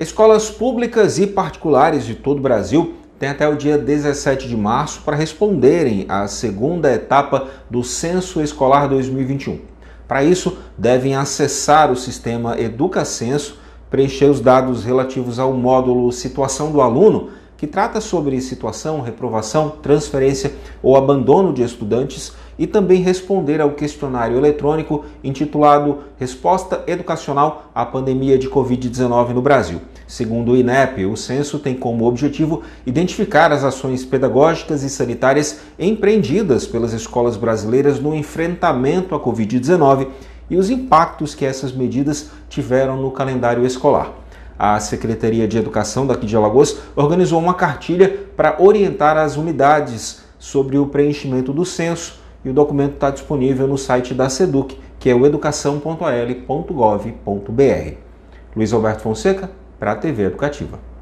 Escolas públicas e particulares de todo o Brasil têm até o dia 17 de março para responderem à segunda etapa do Censo Escolar 2021. Para isso, devem acessar o sistema EducaCenso, preencher os dados relativos ao módulo Situação do Aluno, que trata sobre situação, reprovação, transferência ou abandono de estudantes e também responder ao questionário eletrônico intitulado Resposta Educacional à Pandemia de Covid-19 no Brasil. Segundo o INEP, o censo tem como objetivo identificar as ações pedagógicas e sanitárias empreendidas pelas escolas brasileiras no enfrentamento à Covid-19 e os impactos que essas medidas tiveram no calendário escolar. A Secretaria de Educação daqui de Alagoas organizou uma cartilha para orientar as unidades sobre o preenchimento do censo e o documento está disponível no site da SEDUC, que é o educação.al.gov.br. Luiz Alberto Fonseca, para a TV Educativa.